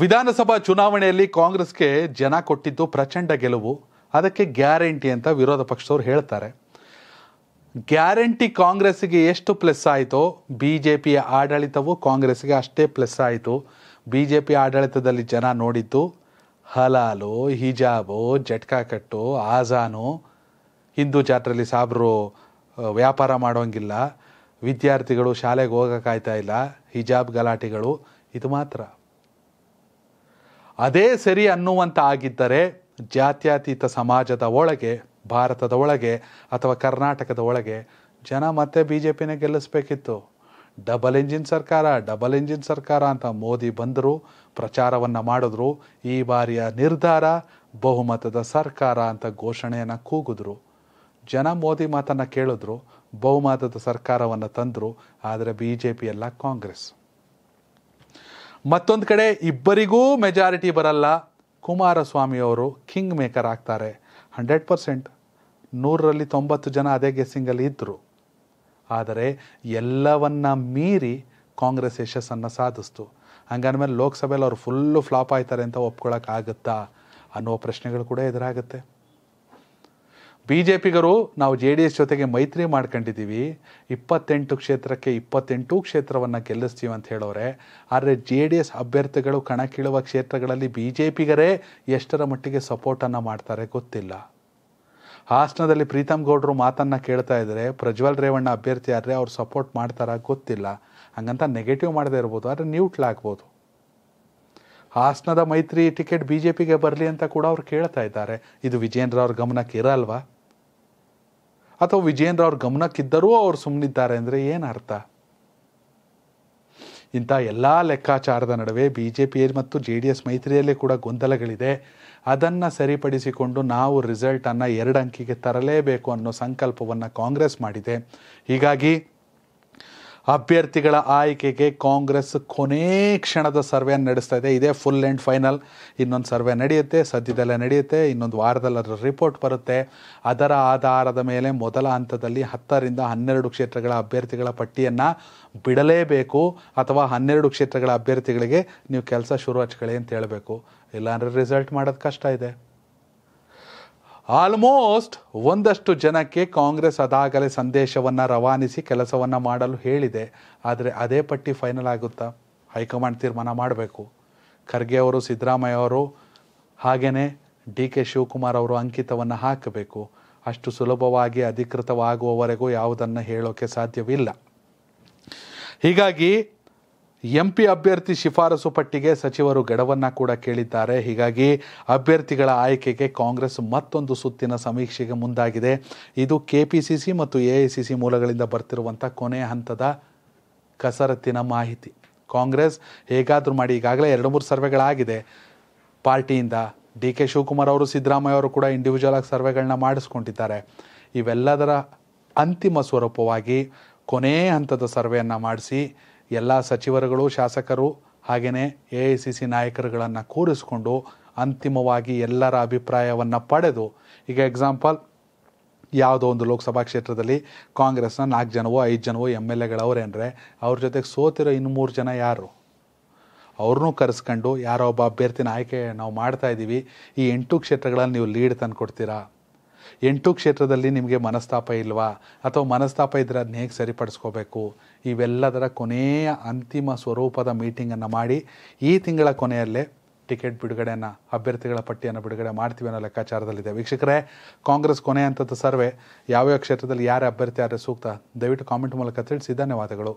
ವಿಧಾನಸಭಾ ಚುನಾವಣೆಯಲ್ಲಿ ಕಾಂಗ್ರೆಸ್ಗೆ ಜನ ಕೊಟ್ಟಿದ್ದು ಪ್ರಚಂಡ ಗೆಲುವು ಅದಕ್ಕೆ ಗ್ಯಾರಂಟಿ ಅಂತ ವಿರೋಧ ಪಕ್ಷದವ್ರು ಹೇಳ್ತಾರೆ ಗ್ಯಾರಂಟಿ ಕಾಂಗ್ರೆಸ್ಗೆ ಎಷ್ಟು ಪ್ಲಸ್ ಆಯಿತು ಬಿ ಜೆ ಪಿಯ ಆಡಳಿತವು ಕಾಂಗ್ರೆಸ್ಗೆ ಅಷ್ಟೇ ಪ್ಲಸ್ ಆಯಿತು ಬಿ ಜೆ ಪಿ ಆಡಳಿತದಲ್ಲಿ ಜನ ನೋಡಿದ್ದು ಹಲಾಲು ಹಿಜಾಬು ಜಟ್ಕಾ ಆಜಾನು ಹಿಂದೂ ಜಾತ್ರೆಯಲ್ಲಿ ಸಾಬ್ರು ವ್ಯಾಪಾರ ಮಾಡೋಂಗಿಲ್ಲ ವಿದ್ಯಾರ್ಥಿಗಳು ಶಾಲೆಗೆ ಹೋಗೋಕ್ಕಾಯ್ತಾ ಇಲ್ಲ ಹಿಜಾಬ್ ಗಲಾಟೆಗಳು ಇದು ಮಾತ್ರ ಅದೇ ಸರಿ ಅನ್ನುವಂತ ಆಗಿದ್ದರೆ ಜಾತ್ಯತೀತ ಸಮಾಜದ ಒಳಗೆ ಭಾರತದ ಒಳಗೆ ಅಥವಾ ಕರ್ನಾಟಕದ ಒಳಗೆ ಜನ ಮತ್ತೆ ಬಿ ಜೆ ಪಿನ ಗೆಲ್ಲಿಸ್ಬೇಕಿತ್ತು ಡಬಲ್ ಇಂಜಿನ್ ಸರ್ಕಾರ ಡಬಲ್ ಇಂಜಿನ್ ಸರ್ಕಾರ ಅಂತ ಮೋದಿ ಬಂದರು ಪ್ರಚಾರವನ್ನು ಮಾಡಿದ್ರು ಈ ಬಾರಿಯ ನಿರ್ಧಾರ ಬಹುಮತದ ಸರ್ಕಾರ ಅಂತ ಘೋಷಣೆಯನ್ನು ಕೂಗಿದ್ರು ಜನ ಮೋದಿ ಮಾತನ್ನು ಕೇಳಿದ್ರು ಬಹುಮತದ ಸರ್ಕಾರವನ್ನು ತಂದರು ಆದರೆ ಬಿ ಜೆ ಪಿ ಎಲ್ಲ ಕಾಂಗ್ರೆಸ್ ಮತ್ತೊಂದು ಕಡೆ ಇಬ್ಬರಿಗೂ ಮೆಜಾರಿಟಿ ಬರಲ್ಲ ಕುಮಾರಸ್ವಾಮಿಯವರು ಕಿಂಗ್ ಮೇಕರ್ ಆಗ್ತಾರೆ ಹಂಡ್ರೆಡ್ ಪರ್ಸೆಂಟ್ ನೂರರಲ್ಲಿ ತೊಂಬತ್ತು ಜನ ಅದೇ ಗೆಸ್ಸಿಂಗಲ್ಲಿ ಇದ್ದರು ಆದರೆ ಎಲ್ಲವನ್ನ ಮೀರಿ ಕಾಂಗ್ರೆಸ್ ಯಶಸ್ಸನ್ನು ಸಾಧಿಸ್ತು ಮೇಲೆ ಲೋಕಸಭೆಯಲ್ಲಿ ಅವ್ರು ಫುಲ್ಲು ಫ್ಲಾಪ್ ಆಯ್ತಾರೆ ಅಂತ ಒಪ್ಕೊಳ್ಳೋಕ್ಕಾಗುತ್ತಾ ಅನ್ನೋ ಪ್ರಶ್ನೆಗಳು ಕೂಡ ಎದುರಾಗುತ್ತೆ ಬಿ ಜೆ ಪಿಗರು ನಾವು ಜೆ ಡಿ ಎಸ್ ಜೊತೆಗೆ ಮೈತ್ರಿ ಮಾಡ್ಕೊಂಡಿದ್ದೀವಿ ಇಪ್ಪತ್ತೆಂಟು ಕ್ಷೇತ್ರಕ್ಕೆ ಇಪ್ಪತ್ತೆಂಟು ಕ್ಷೇತ್ರವನ್ನು ಗೆಲ್ಲಿಸ್ತೀವಿ ಅಂತ ಹೇಳೋರೆ ಆದರೆ ಜೆ ಡಿ ಎಸ್ ಅಭ್ಯರ್ಥಿಗಳು ಕಣಕ್ಕಿಳುವ ಕ್ಷೇತ್ರಗಳಲ್ಲಿ ಬಿ ಜೆ ಪಿಗರೇ ಎಷ್ಟರ ಮಟ್ಟಿಗೆ ಸಪೋರ್ಟನ್ನು ಮಾಡ್ತಾರೆ ಗೊತ್ತಿಲ್ಲ ಹಾಸನದಲ್ಲಿ ಪ್ರೀತಮ್ ಗೌಡ್ರು ಮಾತನ್ನು ಕೇಳ್ತಾ ಇದ್ದರೆ ಪ್ರಜ್ವಲ್ ರೇವಣ್ಣ ಅಭ್ಯರ್ಥಿ ಆದರೆ ಅವ್ರು ಸಪೋರ್ಟ್ ಮಾಡ್ತಾರ ಗೊತ್ತಿಲ್ಲ ಹಂಗಂತ ನೆಗೆಟಿವ್ ಮಾಡದೇ ಇರ್ಬೋದು ಆದರೆ ನ್ಯೂಟ್ಲ್ ಆಗ್ಬೋದು ಹಾಸನದ ಮೈತ್ರಿ ಟಿಕೆಟ್ ಬಿ ಜೆ ಪಿಗೆ ಬರಲಿ ಅಂತ ಕೂಡ ಅವ್ರು ಕೇಳ್ತಾ ಇದ್ದಾರೆ ಇದು ವಿಜೇಂದ್ರ ಅವ್ರ ಗಮನಕ್ಕೆ ಇರಲ್ವಾ ಅಥವಾ ವಿಜೇಂದ್ರ ಅವ್ರ ಗಮನಕ್ಕಿದ್ದರೂ ಅವ್ರು ಸುಮ್ಮನಿದ್ದಾರೆ ಅಂದರೆ ಏನು ಅರ್ಥ ಇಂಥ ಎಲ್ಲ ಲೆಕ್ಕಾಚಾರದ ನಡುವೆ ಬಿ ಜೆ ಪಿಯಲ್ಲಿ ಮತ್ತು ಜೆ ಡಿ ಎಸ್ ಮೈತ್ರಿಯಲ್ಲಿ ಕೂಡ ಗೊಂದಲಗಳಿದೆ ಅದನ್ನು ಸರಿಪಡಿಸಿಕೊಂಡು ನಾವು ರಿಸಲ್ಟನ್ನು ಎರಡು ಅಂಕಿಗೆ ತರಲೇಬೇಕು ಅನ್ನೋ ಸಂಕಲ್ಪವನ್ನು ಕಾಂಗ್ರೆಸ್ ಮಾಡಿದೆ ಹೀಗಾಗಿ ಅಭ್ಯರ್ಥಿಗಳ ಆಯ್ಕೆಗೆ ಕಾಂಗ್ರೆಸ್ ಕೊನೆ ಕ್ಷಣದ ಸರ್ವೆ ನಡೆಸ್ತಾ ಇದೆ ಇದೇ ಫುಲ್ ಆ್ಯಂಡ್ ಫೈನಲ್ ಇನ್ನೊಂದು ಸರ್ವೆ ನಡೆಯುತ್ತೆ ಸದ್ಯದಲ್ಲೇ ನಡೆಯುತ್ತೆ ಇನ್ನೊಂದು ವಾರದಲ್ಲಿ ಅದರ ರಿಪೋರ್ಟ್ ಬರುತ್ತೆ ಅದರ ಆಧಾರದ ಮೇಲೆ ಮೊದಲ ಹಂತದಲ್ಲಿ ಹತ್ತರಿಂದ ಹನ್ನೆರಡು ಕ್ಷೇತ್ರಗಳ ಅಭ್ಯರ್ಥಿಗಳ ಪಟ್ಟಿಯನ್ನು ಬಿಡಲೇಬೇಕು ಅಥವಾ ಹನ್ನೆರಡು ಕ್ಷೇತ್ರಗಳ ಅಭ್ಯರ್ಥಿಗಳಿಗೆ ನೀವು ಕೆಲಸ ಶುರು ಹಚ್ಕೊಳ್ಳಿ ಅಂತ ಹೇಳಬೇಕು ಇಲ್ಲಾಂದರೆ ರಿಸಲ್ಟ್ ಮಾಡೋದು ಕಷ್ಟ ಇದೆ ಆಲ್ಮೋಸ್ಟ್ ಒಂದಷ್ಟು ಜನಕ್ಕೆ ಕಾಂಗ್ರೆಸ್ ಅದಾಗಲೇ ಸಂದೇಶವನ್ನು ರವಾನಿಸಿ ಕೆಲಸವನ್ನು ಮಾಡಲು ಹೇಳಿದೆ ಆದರೆ ಅದೇ ಪಟ್ಟಿ ಫೈನಲ್ ಆಗುತ್ತಾ ಹೈಕಮಾಂಡ್ ತೀರ್ಮಾನ ಮಾಡಬೇಕು ಖರ್ಗೆ ಅವರು ಸಿದ್ದರಾಮಯ್ಯ ಅವರು ಹಾಗೆಯೇ ಡಿ ಕೆ ಶಿವಕುಮಾರ್ ಅವರು ಅಂಕಿತವನ್ನು ಹಾಕಬೇಕು ಅಷ್ಟು ಸುಲಭವಾಗಿ ಅಧಿಕೃತವಾಗುವವರೆಗೂ ಯಾವುದನ್ನು ಹೇಳೋಕ್ಕೆ ಸಾಧ್ಯವಿಲ್ಲ ಹೀಗಾಗಿ ಪಿ ಅಭ್ಯರ್ಥಿ ಶಿಫಾರಸು ಪಟ್ಟಿಗೆ ಸಚಿವರು ಗಡವನ್ನ ಕೂಡ ಕೇಳಿದ್ದಾರೆ ಹೀಗಾಗಿ ಅಭ್ಯರ್ಥಿಗಳ ಆಯ್ಕೆಗೆ ಕಾಂಗ್ರೆಸ್ ಮತ್ತೊಂದು ಸುತ್ತಿನ ಸಮೀಕ್ಷೆಗೆ ಮುಂದಾಗಿದೆ ಇದು ಸಿ ಮತ್ತು ಸಿ ಮೂಲಗಳಿಂದ ಬರ್ತಿರುವಂಥ ಕೊನೆಯ ಹಂತದ ಕಸರತ್ತಿನ ಮಾಹಿತಿ ಕಾಂಗ್ರೆಸ್ ಹೇಗಾದರೂ ಮಾಡಿ ಈಗಾಗಲೇ ಎರಡು ಮೂರು ಸರ್ವೆಗಳಾಗಿದೆ ಪಾರ್ಟಿಯಿಂದ ಡಿ ಕೆ ಶಿವಕುಮಾರ್ ಅವರು ಸಿದ್ದರಾಮಯ್ಯ ಅವರು ಕೂಡ ಇಂಡಿವಿಜುವಲ್ ಆಗಿ ಸರ್ವೆಗಳನ್ನ ಮಾಡಿಸ್ಕೊಂಡಿದ್ದಾರೆ ಇವೆಲ್ಲದರ ಅಂತಿಮ ಸ್ವರೂಪವಾಗಿ ಕೊನೆಯ ಹಂತದ ಸರ್ವೆಯನ್ನು ಮಾಡಿಸಿ ಎಲ್ಲ ಸಚಿವರುಗಳು ಶಾಸಕರು ಹಾಗೆಯೇ ಎ ಐ ಸಿ ಸಿ ನಾಯಕರುಗಳನ್ನು ಕೂರಿಸಿಕೊಂಡು ಅಂತಿಮವಾಗಿ ಎಲ್ಲರ ಅಭಿಪ್ರಾಯವನ್ನು ಪಡೆದು ಈಗ ಎಕ್ಸಾಂಪಲ್ ಯಾವುದೋ ಒಂದು ಲೋಕಸಭಾ ಕ್ಷೇತ್ರದಲ್ಲಿ ಕಾಂಗ್ರೆಸ್ನ ನಾಲ್ಕು ಜನವೋ ಐದು ಜನವೋ ಎಮ್ ಎಲ್ ಎಗಳವ್ರೇನ್ರೆ ಅವ್ರ ಜೊತೆಗೆ ಸೋತಿರೋ ಇನ್ನು ಮೂರು ಜನ ಯಾರು ಅವ್ರನ್ನೂ ಕರೆಸ್ಕೊಂಡು ಯಾರೋ ಒಬ್ಬ ಅಭ್ಯರ್ಥಿನ ಆಯ್ಕೆ ನಾವು ಮಾಡ್ತಾ ಇದ್ದೀವಿ ಈ ಎಂಟು ಕ್ಷೇತ್ರಗಳಲ್ಲಿ ನೀವು ಲೀಡ್ ತಂದು ಕೊಡ್ತೀರಾ ಎಂಟು ಕ್ಷೇತ್ರದಲ್ಲಿ ನಿಮಗೆ ಮನಸ್ತಾಪ ಇಲ್ವಾ ಅಥವಾ ಮನಸ್ತಾಪ ಇದ್ದರೆ ಅದನ್ನ ಹೇಗೆ ಸರಿಪಡಿಸ್ಕೋಬೇಕು ಇವೆಲ್ಲದರ ಕೊನೆಯ ಅಂತಿಮ ಸ್ವರೂಪದ ಮೀಟಿಂಗನ್ನು ಮಾಡಿ ಈ ತಿಂಗಳ ಕೊನೆಯಲ್ಲೇ ಟಿಕೆಟ್ ಬಿಡುಗಡೆಯನ್ನು ಅಭ್ಯರ್ಥಿಗಳ ಪಟ್ಟಿಯನ್ನು ಬಿಡುಗಡೆ ಮಾಡ್ತೀವಿ ಅನ್ನೋ ಲೆಕ್ಕಾಚಾರದಲ್ಲಿದೆ ವೀಕ್ಷಕರೇ ಕಾಂಗ್ರೆಸ್ ಕೊನೆಯಂಥದ್ದು ಸರ್ವೆ ಯಾವ್ಯಾವ ಕ್ಷೇತ್ರದಲ್ಲಿ ಯಾರು ಅಭ್ಯರ್ಥಿ ಆದರೆ ಸೂಕ್ತ ದಯವಿಟ್ಟು ಕಾಮೆಂಟ್ ಮೂಲಕ ತಿಳಿಸಿ ಧನ್ಯವಾದಗಳು